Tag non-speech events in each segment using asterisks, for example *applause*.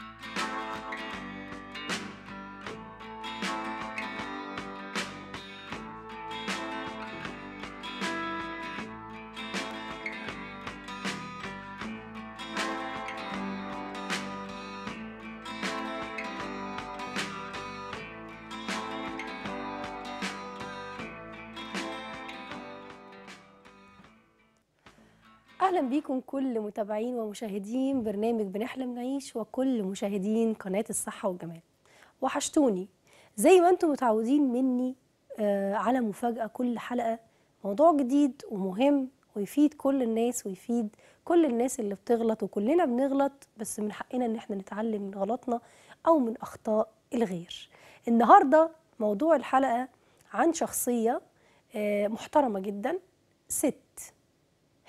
Thank you. اهلا بيكم كل متابعين ومشاهدين برنامج بنحلم نعيش وكل مشاهدين قناه الصحه والجمال وحشتوني زي ما انتم متعودين مني آه على مفاجاه كل حلقه موضوع جديد ومهم ويفيد كل الناس ويفيد كل الناس اللي بتغلط وكلنا بنغلط بس من حقنا ان احنا نتعلم من غلطنا او من اخطاء الغير النهارده موضوع الحلقه عن شخصيه آه محترمه جدا ست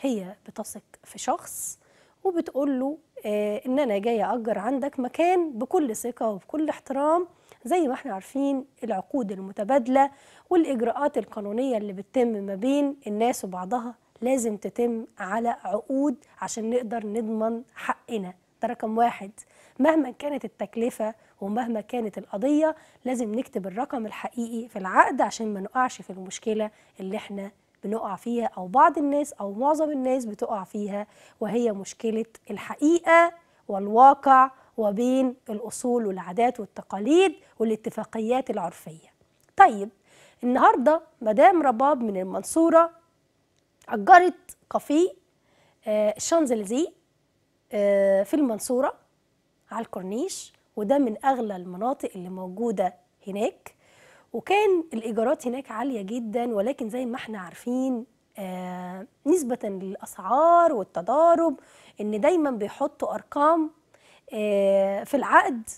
هي بتثق في شخص وبتقول له آه، ان انا جايه اجر عندك مكان بكل ثقه وبكل احترام زي ما احنا عارفين العقود المتبادله والاجراءات القانونيه اللي بتتم ما بين الناس وبعضها لازم تتم على عقود عشان نقدر نضمن حقنا ده رقم واحد مهما كانت التكلفة ومهما كانت القضية لازم نكتب الرقم الحقيقي في العقد عشان ما نقعش في المشكلة اللي احنا بنقع فيها أو بعض الناس أو معظم الناس بتقع فيها وهي مشكلة الحقيقة والواقع وبين الأصول والعادات والتقاليد والاتفاقيات العرفية طيب النهاردة مدام رباب من المنصورة أجرت كافيه آه، الشانزليزيه آه، في المنصورة على الكورنيش وده من أغلى المناطق اللي موجودة هناك وكان الإيجارات هناك عالية جدا ولكن زي ما احنا عارفين آه نسبة للأسعار والتضارب إن دايما بيحطوا أرقام آه في العقد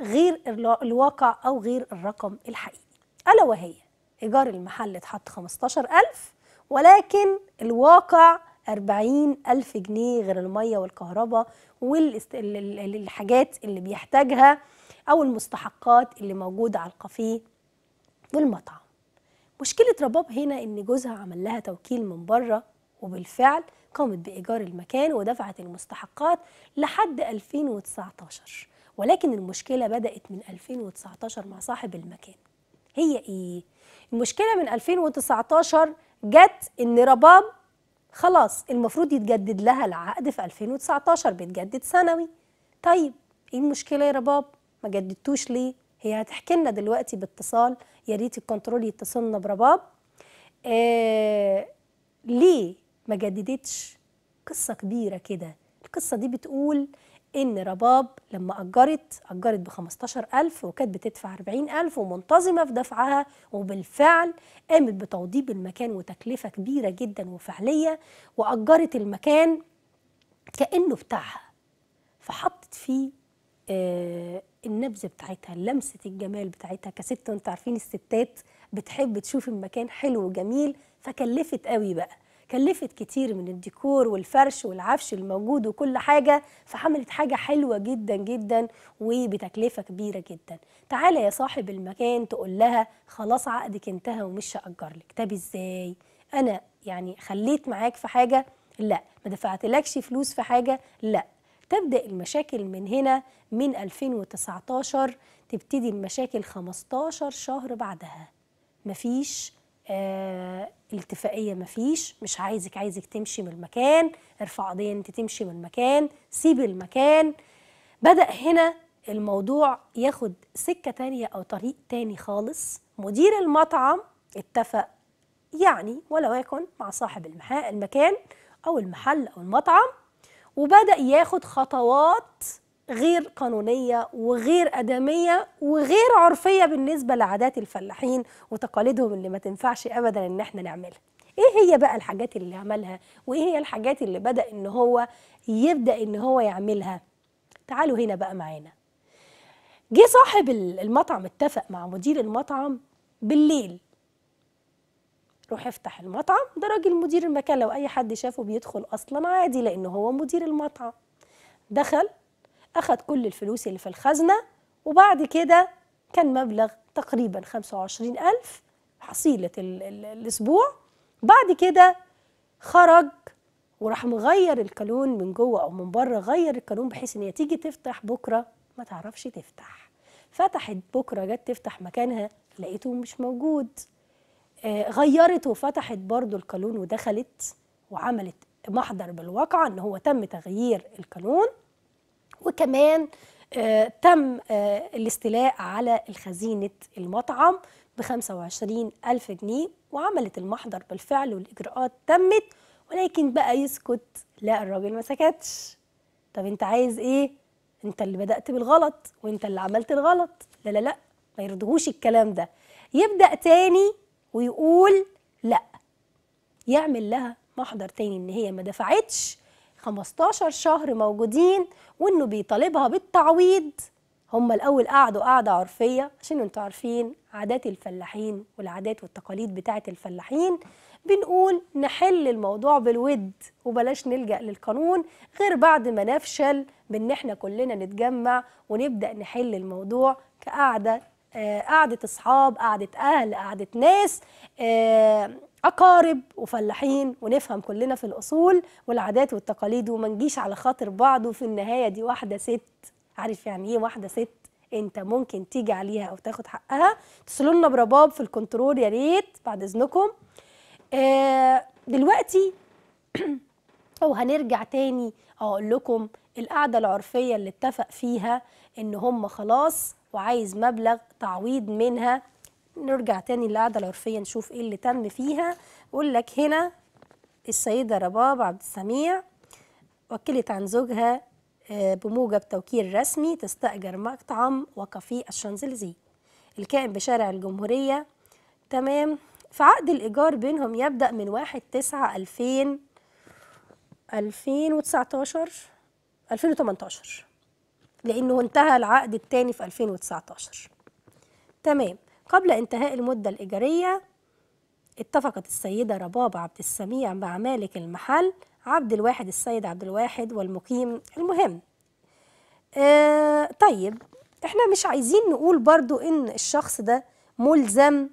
غير الواقع أو غير الرقم الحقيقي ألا وهي إيجار المحل اتحط 15000 ولكن الواقع 40000 جنيه غير المية والكهرباء والحاجات اللي بيحتاجها أو المستحقات اللي موجودة على القفيه والمطعم مشكلة رباب هنا إن جوزها عمل لها توكيل من بره وبالفعل قامت بإيجار المكان ودفعت المستحقات لحد 2019 ولكن المشكلة بدأت من 2019 مع صاحب المكان هي إيه؟ المشكلة من 2019 جت إن رباب خلاص المفروض يتجدد لها العقد في 2019 بيتجدد سنوي طيب إيه المشكلة يا رباب؟ ما جددتوش ليه؟ هي هتحكي لنا دلوقتي باتصال يا ريت الكنترول يتصلنا برباب آه ليه ما جددتش قصه كبيره كده القصه دي بتقول ان رباب لما اجرت اجرت ب 15000 وكانت بتدفع 40000 ومنتظمه في دفعها وبالفعل قامت بتوضيب المكان وتكلفه كبيره جدا وفعليه واجرت المكان كانه بتاعها فحطت فيه آه النبذه بتاعتها لمسه الجمال بتاعتها كست وانتوا عارفين الستات بتحب تشوف المكان حلو وجميل فكلفت قوي بقى كلفت كتير من الديكور والفرش والعفش الموجود وكل حاجة فعملت حاجة حلوة جدا جدا وبتكلفة كبيرة جدا تعالى يا صاحب المكان تقول لها خلاص عقدك انتهى ومش هأجر لك طب ازاي أنا يعني خليت معاك في حاجة لا ما دفعتلكش فلوس في حاجة لا تبدأ المشاكل من هنا من 2019 تبتدي المشاكل 15 شهر بعدها مفيش آه التفاقية مفيش مش عايزك عايزك تمشي من المكان ارفع قضية انت تمشي من المكان سيب المكان بدأ هنا الموضوع ياخد سكة تانية أو طريق تاني خالص مدير المطعم اتفق يعني ولو يكن مع صاحب المكان أو المحل أو المطعم وبدأ ياخد خطوات غير قانونية وغير أدمية وغير عرفية بالنسبة لعادات الفلاحين وتقاليدهم اللي ما تنفعش أبدا إن احنا نعملها ايه هي بقى الحاجات اللي عملها وايه هي الحاجات اللي بدأ ان هو يبدأ ان هو يعملها تعالوا هنا بقى معانا جه صاحب المطعم اتفق مع مدير المطعم بالليل روح افتح المطعم ده راجل مدير المكان لو اي حد شافه بيدخل اصلا عادي لان هو مدير المطعم دخل اخذ كل الفلوس اللي في الخزنه وبعد كده كان مبلغ تقريبا 25000 حصيله الاسبوع بعد كده خرج وراح مغير الكالون من جوه او من بره غير الكالون بحيث ان هي تيجي تفتح بكره ما تعرفش تفتح فتحت بكره جت تفتح مكانها لقيته مش موجود غيرت وفتحت برضو القانون ودخلت وعملت محضر بالواقع ان هو تم تغيير القانون وكمان آه، تم آه، الاستيلاء على الخزينة المطعم ب 25 ألف جنيه وعملت المحضر بالفعل والإجراءات تمت ولكن بقى يسكت لا الراجل ما سكتش طب انت عايز ايه انت اللي بدأت بالغلط وانت اللي عملت الغلط لا لا لا ما يرضهوش الكلام ده يبدأ تاني ويقول لا يعمل لها محضر تاني ان هي ما دفعتش 15 شهر موجودين وانه بيطالبها بالتعويض هم الاول قعدوا قعده عرفيه عشان انتوا عارفين عادات الفلاحين والعادات والتقاليد بتاعه الفلاحين بنقول نحل الموضوع بالود وبلاش نلجا للقانون غير بعد ما نفشل بان احنا كلنا نتجمع ونبدا نحل الموضوع كقعده آه، قعده اصحاب قعده اهل قعده ناس آه، اقارب وفلاحين ونفهم كلنا في الاصول والعادات والتقاليد وما نجيش على خاطر بعض وفي النهايه دي واحده ست عارف يعني ايه واحده ست انت ممكن تيجي عليها او تاخد حقها اتصلوا لنا برباب في الكنترول يا ريت بعد اذنكم آه دلوقتي *clears throat* او هنرجع تاني اقول لكم القعده العرفيه اللي اتفق فيها ان هم خلاص وعايز مبلغ تعويض منها نرجع تاني للقعده العرفية نشوف ايه اللي تم فيها يقول لك هنا السيدة رباب عبد السميع وكلت عن زوجها آه، بموجب توكيل رسمي تستأجر مطعم وكافيه الشانزليزي الكائن بشارع الجمهورية تمام فعقد الإيجار بينهم يبدأ من 1 9 2000 2019 2018 لأنه انتهى العقد الثاني في 2019 تمام قبل انتهاء المدة الإيجارية اتفقت السيدة ربابة عبد السميع مع مالك المحل عبد الواحد السيد عبد الواحد والمقيم المهم آه طيب احنا مش عايزين نقول برضو ان الشخص ده ملزم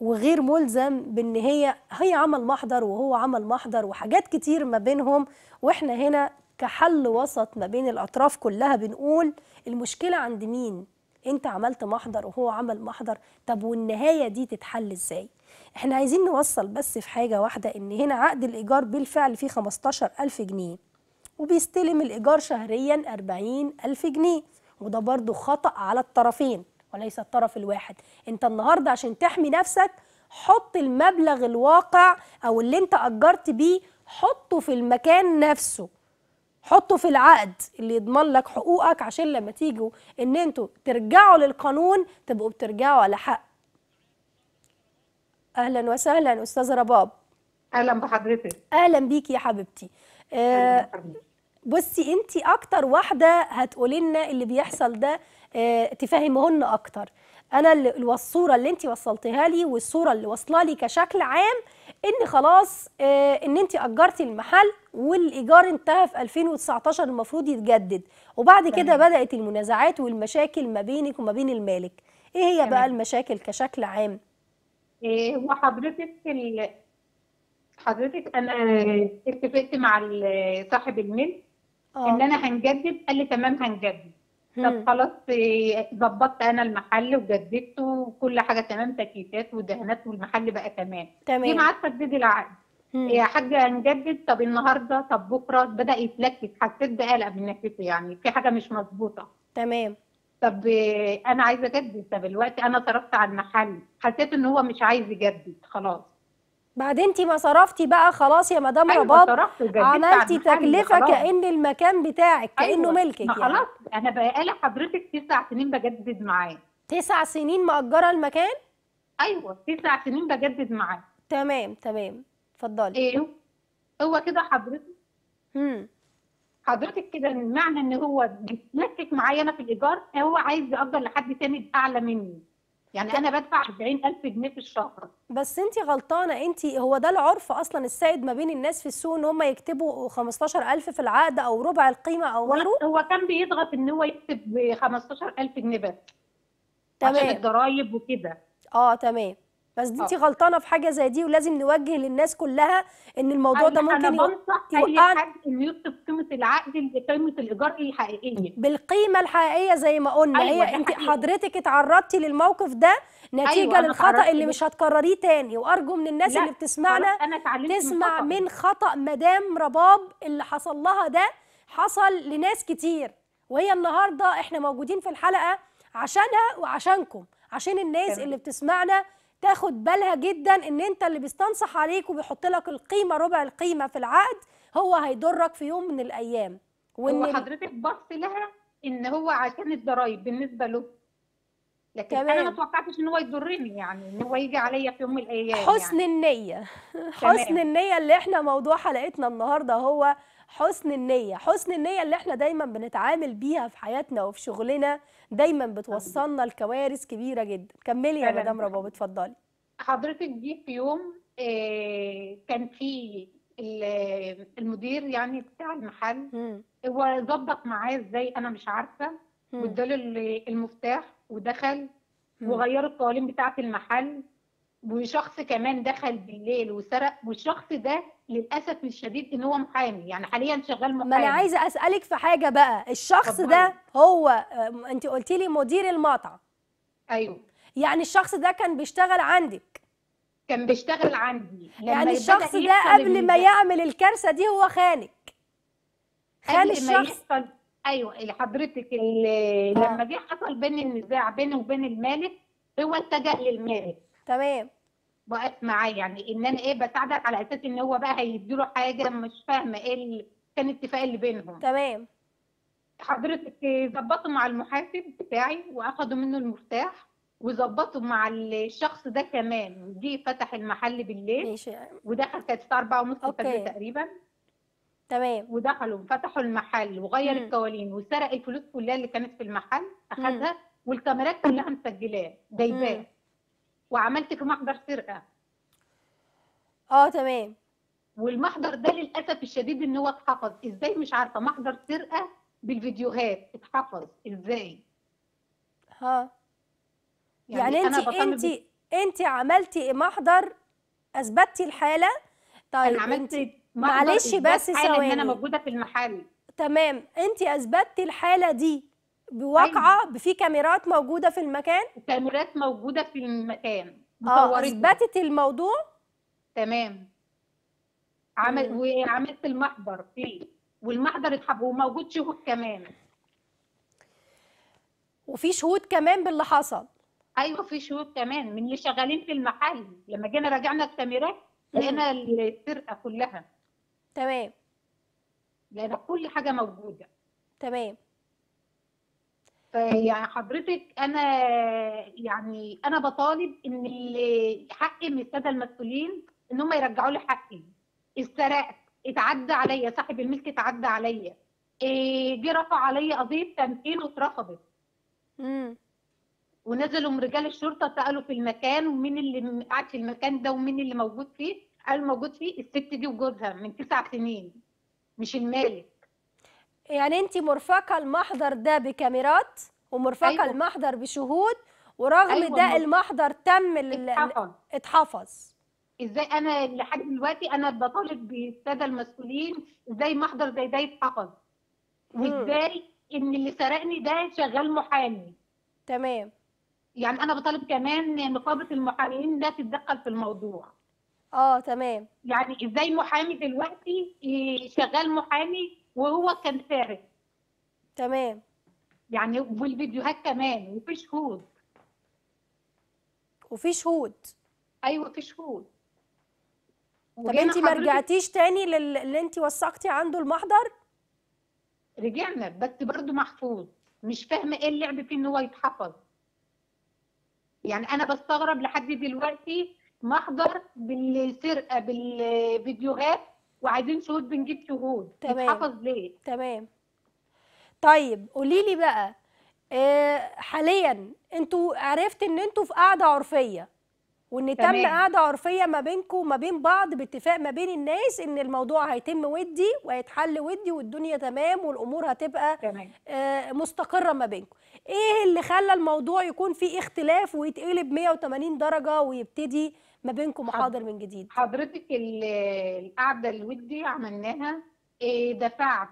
وغير ملزم بان هي هي عمل محضر وهو عمل محضر وحاجات كتير ما بينهم واحنا هنا كحل وسط ما بين الأطراف كلها بنقول المشكلة عند مين انت عملت محضر وهو عمل محضر طب والنهاية دي تتحل ازاي احنا عايزين نوصل بس في حاجة واحدة ان هنا عقد الإيجار بالفعل فيه 15000 جنيه وبيستلم الإيجار شهريا 40000 جنيه وده برضو خطأ على الطرفين وليس الطرف الواحد انت النهاردة عشان تحمي نفسك حط المبلغ الواقع او اللي انت اجرت بيه حطه في المكان نفسه حطه في العقد اللي يضمن لك حقوقك عشان لما تيجوا ان انتوا ترجعوا للقانون تبقوا بترجعوا على حق اهلا وسهلا استاذه رباب اهلا بحضرتك اهلا بيكي يا حبيبتي آه بصي انت اكتر واحده هتقولي لنا اللي بيحصل ده اه تفهمهن اكتر انا الصوره اللي انت وصلتيها لي والصوره اللي واصله لي كشكل عام ان خلاص آه، ان انت اجرتي المحل والايجار انتهى في 2019 المفروض يتجدد وبعد كده بدات المنازعات والمشاكل ما بينك وما بين المالك ايه هي تمام. بقى المشاكل كشكل عام إيه حضرتك ال... حضرتك انا اتفقت مع صاحب الملك آه. ان انا هنجدد قال لي تمام هنجدد طب خلاص آه، ظبطت انا المحل وجددته وكل حاجه تمام تكييفات ودهانات والمحل بقى تمام تمام ليه معاك تجديد العقد يا حاجه هنجدد طب النهارده طب بكره بدا يتلكك حسيت بقلق من ناحيته يعني في حاجه مش مظبوطه تمام طب آه، انا عايزه اجدد طب الوقت انا صرفت على المحل حسيت ان هو مش عايز يجدد خلاص بعد انت ما صرفتي بقى خلاص يا مدام أيوة رباط عملتي تكلفه كان المكان بتاعك أيوة، كانه ملكك ما يعني خلاص انا بقالي حضرتك تسع سنين بجدد معاه تسع سنين مأجره المكان ايوه تسع سنين بجدد معاه تمام تمام اتفضلي ايه هو كده حضرتك امم حضرتك كده معنى ان هو بيتمسك معايا انا في الايجار هو عايز يأجر لحد تاني اعلى مني يعني انا بدفع 40000 جنيه في الشهر بس انت غلطانه انت هو ده العرف اصلا السائد ما بين الناس في السوق ان هم يكتبوا 15000 في العقد او ربع القيمه او غيره هو كان بيضغط ان هو يكتب 15000 جنيه بس تمام عشان الضرايب وكده اه تمام بس دي آه. انتي غلطانه في حاجه زي دي ولازم نوجه للناس كلها ان الموضوع ده ممكن انا بنصح اي حد انه يكتب قيمه العقد لقيمه الايجار الحقيقيه بالقيمه الحقيقيه زي ما قلنا أيوة هي انت حضرتك اتعرضتي للموقف ده نتيجه أيوة للخطا اللي مش هتكرريه تاني وارجو من الناس اللي بتسمعنا تسمع من, من خطا مدام رباب اللي حصل لها ده حصل لناس كتير وهي النهارده احنا موجودين في الحلقه عشانها وعشانكم عشان الناس اللي بتسمعنا تاخد بالها جدا ان انت اللي بيستنصح عليك وبيحط لك القيمه ربع القيمه في العقد هو هيضرك في يوم من الايام وان هو حضرتك بص لها ان هو عشان الضرايب بالنسبه له لكن تمام. انا ما توقعتش ان هو يضرني يعني ان هو يجي عليا في يوم من الايام حسن يعني. النيه *laughs* حسن النيه اللي احنا موضوع حلقتنا النهارده هو حسن النية حسن النية اللي احنا دايما بنتعامل بيها في حياتنا وفي شغلنا دايما بتوصلنا لكوارث كبيرة جدا كملي يا مدام ربا اتفضلي حضرتك دي في يوم آه، كان في المدير يعني بتاع المحل هو ظبط معاه ازاي انا مش عارفه واداله المفتاح ودخل وغيروا القوانين بتاعه المحل وشخص كمان دخل بالليل وسرق والشخص ده للاسف الشديد ان هو محامي يعني حاليا شغال محامي ما انا عايزه اسالك في حاجه بقى الشخص ده هو انت قلتي لي مدير المطعم ايوه يعني الشخص ده كان بيشتغل عندك كان بيشتغل عندي يعني الشخص ده قبل ما يعمل الكارثه دي هو خانك خان الشخص ما يحصل ايوه إيه، حضرتك آه. لما جه حصل بين النزاع بينه وبين المالك هو اتجه للمالك تمام واقف معاه يعني ان انا ايه بساعدك على اساس ان هو بقى هيدي له حاجه مش فاهمه ايه ال... كان الاتفاق اللي بينهم تمام حضرتك إيه، ظبطوا مع المحاسب بتاعي واخدوا منه المفتاح وظبطوا مع الشخص ده كمان جه فتح المحل بالليل ماشي ودخل كانت الساعه 4 ونص الفجر تقريبا تمام ودخلوا فتحوا المحل وغير مم. وسرق الفلوس كلها اللي كانت في المحل اخذها والكاميرات كلها مسجلاه جايباه وعملت في محضر سرقه اه تمام والمحضر ده للاسف الشديد ان هو اتحفظ ازاي مش عارفه محضر سرقه بالفيديوهات اتحفظ ازاي ها يعني, يعني انت انت ب... انت عملتي محضر اثبتي الحاله طيب انا عملت معلش بس ثواني ان انا موجوده في المحل تمام انت اثبتي الحاله دي بواقعه أيوة. في كاميرات موجوده في المكان كاميرات موجوده في المكان اه اثبتت الموضوع تمام عمل وعملت المحضر فيه والمحضر اتحب وموجود شهود كمان وفي شهود كمان باللي حصل ايوه في شهود كمان من اللي شغالين في المحل لما جينا راجعنا الكاميرات لقينا السرقه كلها تمام لقينا كل حاجه موجوده تمام يعني حضرتك انا يعني انا بطالب ان حقي من الساده المسؤولين ان هم يرجعوا لي حقي اتسرقت اتعدى عليا صاحب الملك اتعدى عليا إيه، جه رفع عليا قضيه تمكين واترفضت ونزلوا من رجال الشرطه سالوا في المكان ومين اللي قاعد في المكان ده ومين اللي موجود فيه قالوا موجود فيه الست دي وجوزها من تسع سنين مش المالك يعني انت مرفقه المحضر ده بكاميرات ومرفقه أيوة. المحضر بشهود ورغم أيوة ده المحضر تم اتحفظ اتحفظ ازاي انا لحد دلوقتي انا بطالب بالساده المسؤولين ازاي محضر زي ده يتحفظ وازاي ان اللي سرقني ده شغال محامي تمام يعني انا بطالب كمان نقابه المحامين لا تتدخل في الموضوع اه تمام يعني ازاي محامي دلوقتي شغال محامي وهو كان فارغ تمام يعني والفيديوهات كمان وفي شهود وفي شهود ايوه في شهود طب انت ما رجعتيش تاني للي انت وثقتي عنده المحضر رجعنا بس برضه محفوظ مش فاهمه ايه اللعب فيه ان هو يتحفظ يعني انا بستغرب لحد دلوقتي محضر بالسرقه بالفيديوهات وعايزين شهود بنجيب شهود تمام يتحفظ ليه تمام طيب قولي لي بقى آه، حاليا انتوا عرفت ان انتوا في قاعده عرفيه وان تم قاعده عرفيه ما بينكم وما بين بعض باتفاق ما بين الناس ان الموضوع هيتم ودي وهيتحل ودي والدنيا تمام والامور هتبقى تمام. آه، مستقره ما بينكم ايه اللي خلى الموضوع يكون فيه اختلاف ويتقلب 180 درجه ويبتدي ما بينكم وحاضر من جديد حضرتك القعده الودي عملناها إيه، دفعت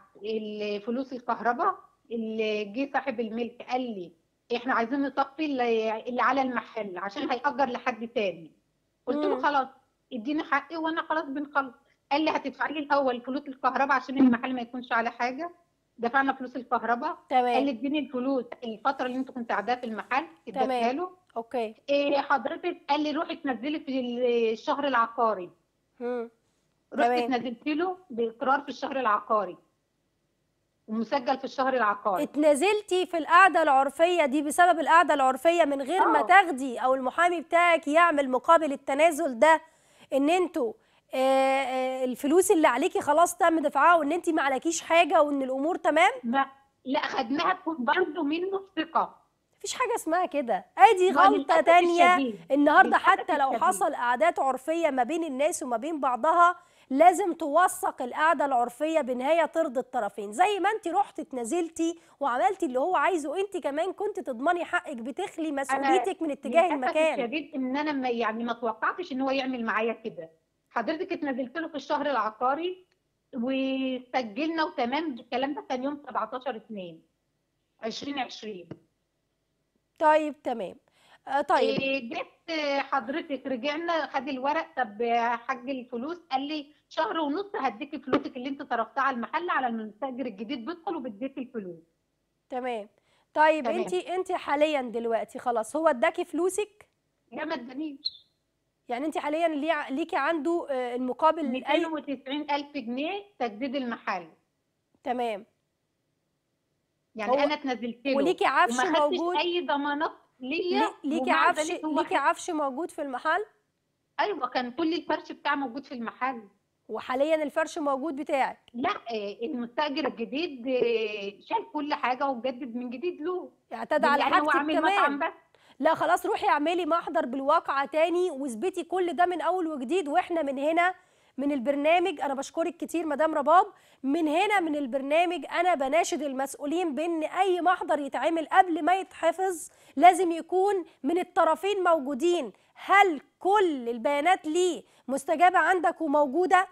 فلوس الكهرباء اللي جه صاحب الملك قال لي احنا عايزين نطفي اللي على المحل عشان هيأجر لحد تاني قلت له خلاص اديني حقي وانا خلاص بنخلص قال لي هتدفعي لي الاول فلوس الكهرباء عشان المحل ما يكونش على حاجه دفعنا فلوس الكهرباء تمام قال لي اديني الفلوس الفتره اللي انت كنت قاعداه في المحل اديتها له اوكي إيه حضرتك قال لي روحي تنزلي في الشهر العقاري امم رحت اتنزلت له باقرار في الشهر العقاري ومسجل في الشهر العقاري اتنازلتي في القعده العرفيه دي بسبب القعده العرفيه من غير أوه. ما آه. تاخدي او المحامي بتاعك يعمل مقابل التنازل ده ان انتوا آه، آه، الفلوس اللي عليكي خلاص تم دفعها وان انت ما عليكيش حاجه وان الامور تمام لا لا خدناها برضه منه ثقه مفيش حاجه اسمها كده ادي غلطه تانية النهارده حتى لو حصل قعدات عرفيه ما بين الناس وما بين بعضها لازم توثق القعده العرفيه بنهايه ترضي الطرفين زي ما انت رحت اتنازلتي وعملتي اللي هو عايزه انت كمان كنت تضمني حقك بتخلي مسؤوليتك من اتجاه المكان شديد ان انا ما يعني ما توقعتش ان هو يعمل معايا كده حضرتك اتنزلت له في الشهر العقاري وسجلنا وتمام الكلام ده كان يوم 17 2 2020 طيب تمام آه، طيب إيه، جبت حضرتك رجعنا خد الورق طب يا حاج الفلوس قال لي شهر ونص هديكي فلوسك اللي انت صرفتها على المحل على المستاجر الجديد بيدخل وبديكي الفلوس تمام طيب تمام. انت انت حاليا دلوقتي خلاص هو اداكي فلوسك لا ما ادانيش يعني انت حاليا ليكي عنده آه، المقابل 290000 جنيه تجديد المحل تمام يعني انا تنزلت له وليكي عفش موجود اي ضمانات ليا ليكي عفش ليكي عفش موجود في المحل ايوه كان كل الفرش بتاعي موجود في المحل وحاليا الفرش موجود بتاعك لا آه، المستاجر الجديد آه، شال كل حاجه وجدد من جديد له اعتدى يعني على حاجتك كمان لا خلاص روحي اعملي محضر بالواقعه تاني واثبتي كل ده من اول وجديد واحنا من هنا من البرنامج انا بشكرك كتير مدام رباب من هنا من البرنامج انا بناشد المسؤولين بان اي محضر يتعمل قبل ما يتحفظ لازم يكون من الطرفين موجودين هل كل البيانات ليه مستجابه عندك وموجوده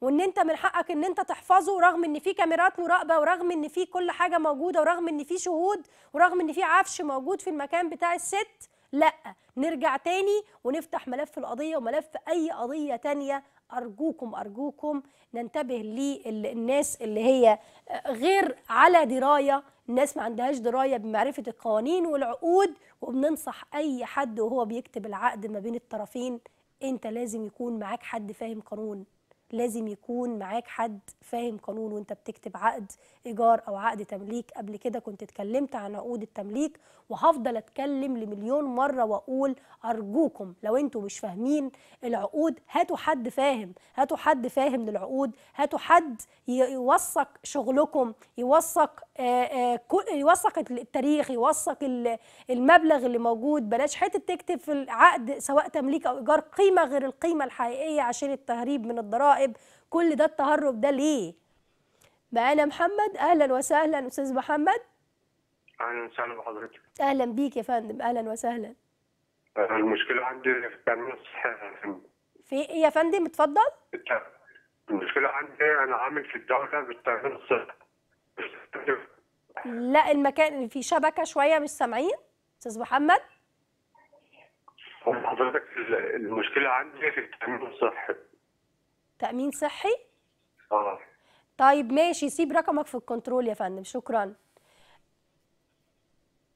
وان انت من حقك ان انت تحفظه رغم ان في كاميرات مراقبه ورغم ان في كل حاجه موجوده ورغم ان في شهود ورغم ان في عفش موجود في المكان بتاع الست لا نرجع تاني ونفتح ملف القضيه وملف اي قضيه تانيه أرجوكم أرجوكم ننتبه للناس اللي هي آه، غير على دراية الناس ما عندهاش دراية بمعرفة القوانين والعقود وبننصح أي حد وهو بيكتب العقد ما بين الطرفين أنت لازم يكون معاك حد فاهم قانون لازم يكون معاك حد فاهم قانون وانت بتكتب عقد ايجار او عقد تمليك قبل كده كنت اتكلمت عن عقود التمليك وهفضل اتكلم لمليون مره واقول ارجوكم لو انتوا مش فاهمين العقود هاتوا حد فاهم هاتوا حد فاهم للعقود هاتوا حد يوثق شغلكم يوثق يوثق التاريخ يوثق المبلغ اللي موجود بلاش حته تكتب في العقد سواء تمليك او ايجار قيمه غير القيمه الحقيقيه عشان التهريب من الضرائب صاحب كل ده التهرب ده ليه معانا محمد اهلا وسهلا استاذ محمد اهلا وسهلا بحضرتك اهلا بيك يا فندم اهلا وسهلا المشكله عندي في التامين الصحي في ايه يا فندم اتفضل المشكله عندي انا عامل في الدوله بالتامين الصحي لا المكان في شبكه شويه مش سامعين استاذ محمد حضرتك المشكله عندي في التامين الصحي تامين صحي اه طيب ماشي سيب رقمك في الكنترول يا فندم شكرا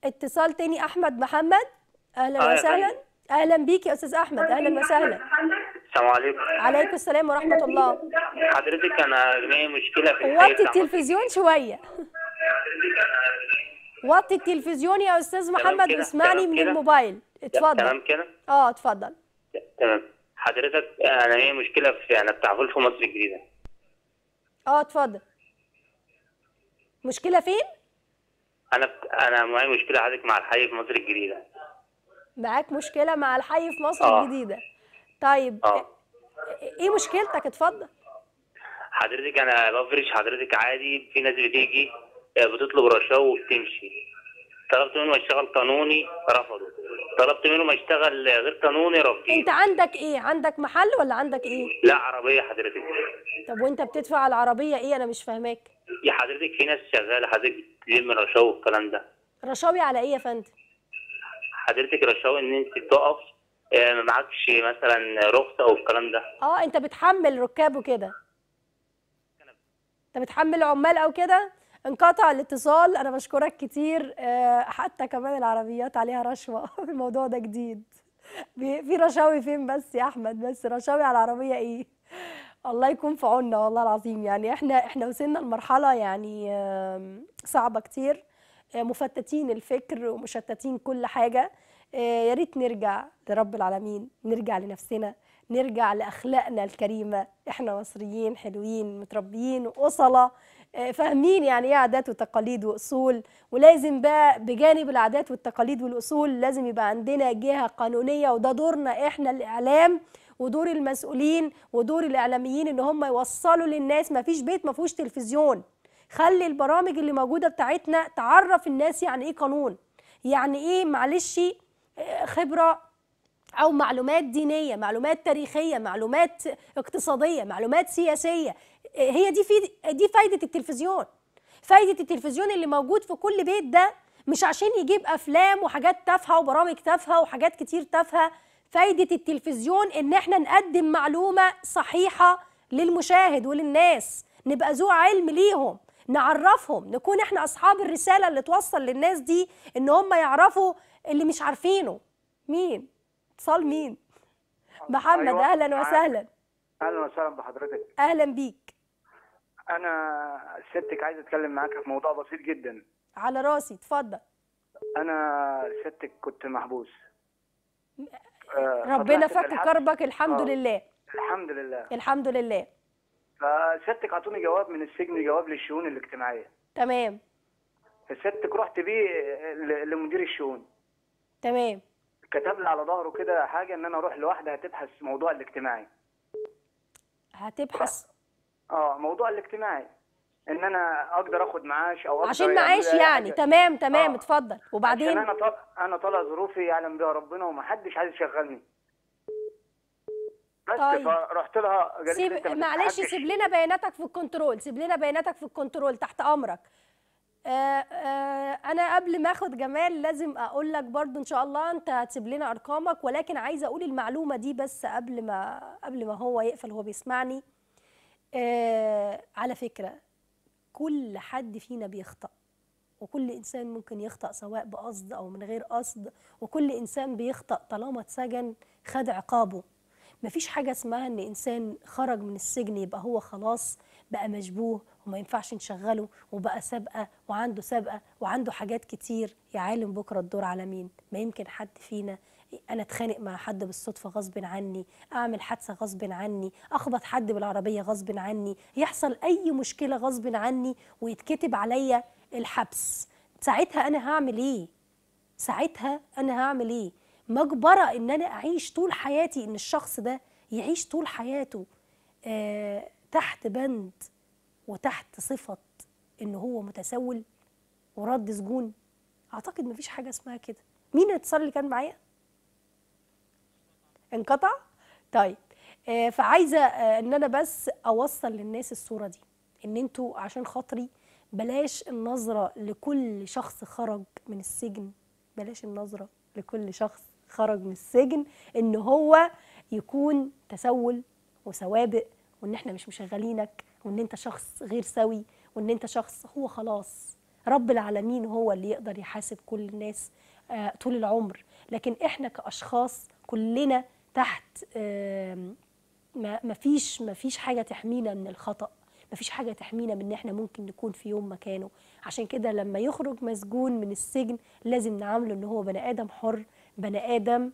اتصال تاني احمد محمد اهلا آه وسهلا اهلا بيك يا استاذ احمد اهلا وسهلا السلام عليكم عليكم السلام ورحمه الله حضرتك انا جاي مشكله في وطي التلفزيون شويه وطي التلفزيون يا استاذ محمد واسمعني من الموبايل اتفضل تمام كده اه اتفضل تمام حضرتك انا هي إيه مشكله في يعني التعفل في مصر الجديده اه اتفضل مشكله فين انا انا معايا مشكله حضرتك مع الحي في مصر الجديده معاك مشكله مع الحي في مصر آه. الجديده طيب أوه. إيه،, ايه مشكلتك اتفضل حضرتك انا بفرش حضرتك عادي في ناس بتيجي آه، بتطلب رشاوى وبتمشي طلبت منه اشتغل قانوني رفضوا طلبت منه ما يشتغل غير قانوني ربي انت عندك ايه عندك محل ولا عندك ايه لا عربيه حضرتك طب وانت بتدفع على العربيه ايه انا مش فاهماك يا حضرتك في ناس شغاله حضرتك بتلم رشاوي والكلام ده رشاوي على ايه يا فندم حضرتك رشاوي ان انت تقف آه، ما معكش مثلا رخصه او الكلام ده اه انت بتحمل ركاب وكده انت بتحمل عمال او كده انقطع الاتصال انا بشكرك كتير آه، حتى كمان العربيات عليها رشوه *laughs* الموضوع ده جديد في رشاوي فين بس يا احمد بس رشاوي على العربيه ايه الله يكون في عوننا والله العظيم يعني احنا احنا وصلنا لمرحله يعني صعبه كتير آه، مفتتين الفكر ومشتتين كل حاجه آه، يا ريت نرجع لرب العالمين نرجع لنفسنا نرجع لاخلاقنا الكريمه احنا مصريين حلوين متربيين وأصلة آه، فاهمين يعني ايه عادات وتقاليد واصول ولازم بقى بجانب العادات والتقاليد والاصول لازم يبقى عندنا جهه قانونيه وده دورنا احنا الاعلام ودور المسؤولين ودور الاعلاميين ان هم يوصلوا للناس ما فيش بيت ما فيهوش تلفزيون خلي البرامج اللي موجوده بتاعتنا تعرف الناس يعني ايه قانون يعني ايه معلش آه، خبره او معلومات دينيه معلومات تاريخيه معلومات اقتصاديه معلومات سياسيه هي دي في دي فايده التلفزيون فايده التلفزيون اللي موجود في كل بيت ده مش عشان يجيب افلام وحاجات تافهه وبرامج تافهه وحاجات كتير تافهه فايده التلفزيون ان احنا نقدم معلومه صحيحه للمشاهد وللناس نبقى ذو علم ليهم نعرفهم نكون احنا اصحاب الرساله اللي توصل للناس دي ان هم يعرفوا اللي مش عارفينه مين اتصال مين أيوة، محمد أيوة. اهلا وسهلا اهلا وسهلا بحضرتك اهلا بيك انا ستك عايز اتكلم معاك في موضوع بسيط جدا على راسي اتفضل انا ستك كنت محبوس آه، ربنا فك كربك الحمد أوه. لله الحمد لله الحمد لله فستك اعطوني جواب من السجن جواب للشؤون الاجتماعيه تمام فستك رحت بيه لمدير الشؤون تمام كتب لي على ظهره كده حاجه ان انا اروح لوحدي هتبحث موضوع الاجتماعي هتبحث اه موضوع الاجتماعي ان انا اقدر اخد معاش او اقدر عشان معاش يعني, يعني تمام تمام آه. اتفضل وبعدين عشان انا طالع انا طالع ظروفي يعلم بيها ربنا ومحدش عايز يشغلني بس طيب. فرحت لها سيب معلش سيب لنا بياناتك في الكنترول سيب لنا بياناتك في الكنترول تحت امرك آه، آه، انا قبل ما اخد جمال لازم اقول لك برضو ان شاء الله انت هتسيب لنا ارقامك ولكن عايزه اقول المعلومه دي بس قبل ما قبل ما هو يقفل هو بيسمعني آه، على فكره كل حد فينا بيخطأ وكل إنسان ممكن يخطأ سواء بقصد أو من غير قصد وكل إنسان بيخطأ طالما اتسجن خد عقابه مفيش حاجة اسمها إن إنسان خرج من السجن يبقى هو خلاص بقى مشبوه وما ينفعش نشغله وبقى سابقه وعنده سابقه وعنده حاجات كتير يا عالم بكره الدور على مين ما يمكن حد فينا انا اتخانق مع حد بالصدفه غصب عني اعمل حادثه غصب عني اخبط حد بالعربيه غصب عني يحصل اي مشكله غصب عني ويتكتب عليا الحبس ساعتها انا هعمل ايه ساعتها انا هعمل ايه مجبره ان انا اعيش طول حياتي ان الشخص ده يعيش طول حياته آه تحت بند وتحت صفة إن هو متسول ورد سجون أعتقد مفيش حاجة اسمها كده مين الاتصال اللي كان معايا؟ انقطع؟ طيب آه فعايزة آه إن أنا بس أوصل للناس الصورة دي إن أنتوا عشان خاطري بلاش النظرة لكل شخص خرج من السجن بلاش النظرة لكل شخص خرج من السجن إن هو يكون تسول وسوابق وإن إحنا مش مشغلينك وان انت شخص غير سوي وان انت شخص هو خلاص رب العالمين هو اللي يقدر يحاسب كل الناس آه، طول العمر لكن احنا كاشخاص كلنا تحت ما فيش ما فيش حاجه تحمينا من الخطا ما فيش حاجه تحمينا من ان احنا ممكن نكون في يوم مكانه عشان كده لما يخرج مسجون من السجن لازم نعامله ان هو بني ادم حر بني ادم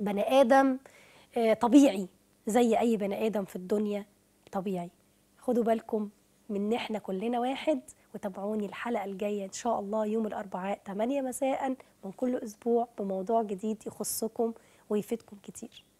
بني ادم آه، طبيعي زي اي بني ادم في الدنيا طبيعي خدوا بالكم من احنا كلنا واحد وتابعوني الحلقه الجايه ان شاء الله يوم الاربعاء 8 مساء من كل اسبوع بموضوع جديد يخصكم ويفيدكم كتير